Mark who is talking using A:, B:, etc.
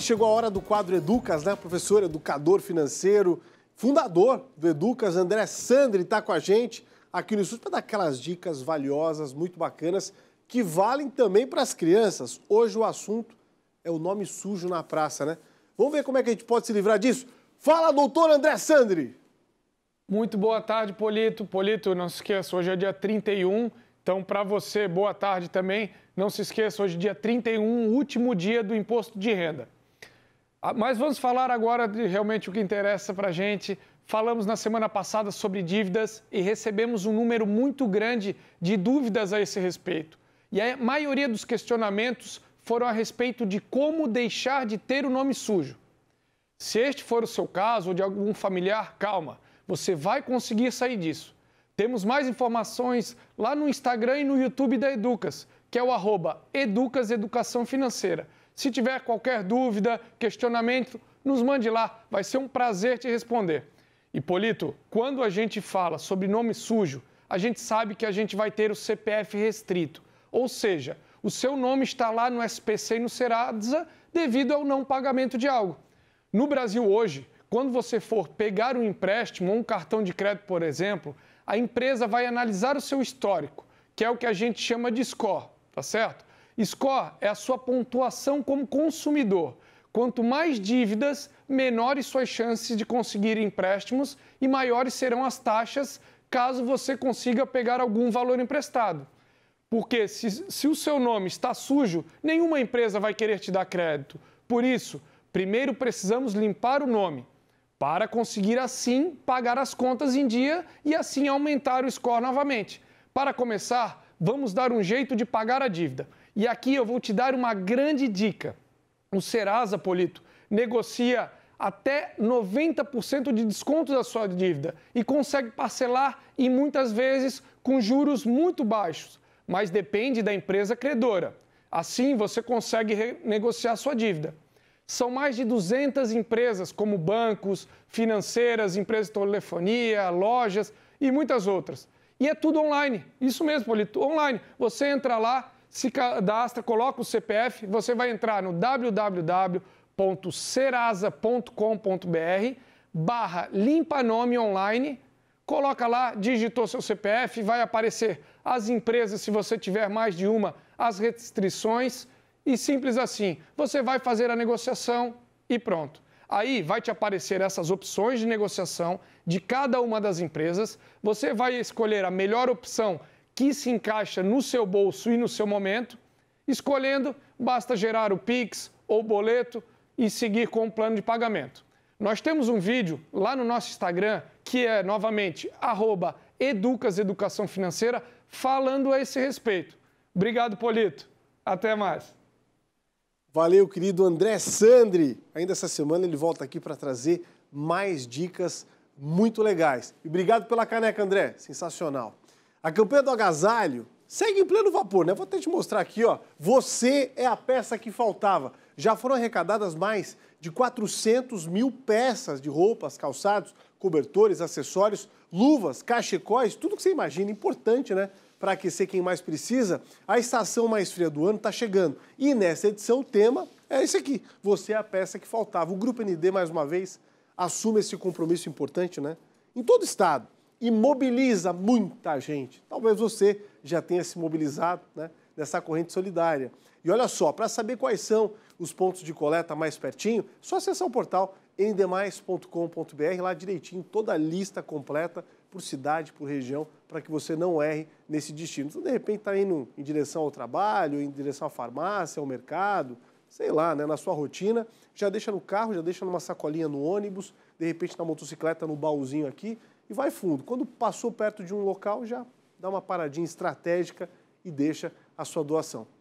A: Chegou a hora do quadro Educas, né? Professor, educador financeiro, fundador do Educas, André Sandri, está com a gente aqui no SUS para dar aquelas dicas valiosas, muito bacanas, que valem também para as crianças. Hoje o assunto é o nome sujo na praça, né? Vamos ver como é que a gente pode se livrar disso? Fala, doutor André Sandri!
B: Muito boa tarde, Polito. Polito, não se esqueça, hoje é dia 31. Então, para você, boa tarde também. Não se esqueça, hoje é dia 31, último dia do imposto de renda. Ah, mas vamos falar agora de realmente o que interessa para a gente. Falamos na semana passada sobre dívidas e recebemos um número muito grande de dúvidas a esse respeito. E a maioria dos questionamentos foram a respeito de como deixar de ter o nome sujo. Se este for o seu caso ou de algum familiar, calma, você vai conseguir sair disso. Temos mais informações lá no Instagram e no YouTube da Educas que é o arroba Educas Educação Financeira. Se tiver qualquer dúvida, questionamento, nos mande lá, vai ser um prazer te responder. Hipólito, quando a gente fala sobre nome sujo, a gente sabe que a gente vai ter o CPF restrito, ou seja, o seu nome está lá no SPC e no Serasa devido ao não pagamento de algo. No Brasil hoje, quando você for pegar um empréstimo ou um cartão de crédito, por exemplo, a empresa vai analisar o seu histórico, que é o que a gente chama de score tá certo? Score é a sua pontuação como consumidor. Quanto mais dívidas, menores suas chances de conseguir empréstimos e maiores serão as taxas caso você consiga pegar algum valor emprestado. Porque se, se o seu nome está sujo, nenhuma empresa vai querer te dar crédito. Por isso, primeiro precisamos limpar o nome, para conseguir assim pagar as contas em dia e assim aumentar o score novamente. Para começar, vamos dar um jeito de pagar a dívida. E aqui eu vou te dar uma grande dica. O Serasa, Polito, negocia até 90% de desconto da sua dívida e consegue parcelar e muitas vezes com juros muito baixos, mas depende da empresa credora. Assim, você consegue renegociar sua dívida. São mais de 200 empresas, como bancos, financeiras, empresas de telefonia, lojas e muitas outras. E é tudo online. Isso mesmo, Polito, online. Você entra lá, se cadastra, coloca o CPF, você vai entrar no www.serasa.com.br barra limpa nome online, coloca lá, digitou seu CPF, vai aparecer as empresas, se você tiver mais de uma, as restrições e simples assim. Você vai fazer a negociação e pronto. Aí vai te aparecer essas opções de negociação de cada uma das empresas. Você vai escolher a melhor opção que se encaixa no seu bolso e no seu momento. Escolhendo, basta gerar o Pix ou boleto e seguir com o plano de pagamento. Nós temos um vídeo lá no nosso Instagram, que é novamente @educaseducaçãofinanceira falando a esse respeito. Obrigado, Polito. Até mais.
A: Valeu, querido André Sandri. Ainda essa semana ele volta aqui para trazer mais dicas muito legais. E obrigado pela caneca, André. Sensacional. A campanha do agasalho segue em pleno vapor, né? Vou até te mostrar aqui, ó. Você é a peça que faltava. Já foram arrecadadas mais de 400 mil peças de roupas, calçados, cobertores, acessórios, luvas, cachecóis, tudo que você imagina, importante, né? Para aquecer quem mais precisa, a estação mais fria do ano está chegando. E nessa edição o tema é esse aqui. Você é a peça que faltava. O Grupo ND, mais uma vez, assume esse compromisso importante, né? Em todo o estado. E mobiliza muita gente. Talvez você já tenha se mobilizado né, nessa corrente solidária. E olha só, para saber quais são os pontos de coleta mais pertinho, é só acessar o portal endemais.com.br, lá direitinho, toda a lista completa por cidade, por região, para que você não erre nesse destino. Então, de repente, está indo em direção ao trabalho, em direção à farmácia, ao mercado, sei lá, né, na sua rotina, já deixa no carro, já deixa numa sacolinha no ônibus, de repente na motocicleta, no baúzinho aqui, e vai fundo. Quando passou perto de um local, já dá uma paradinha estratégica e deixa a sua doação.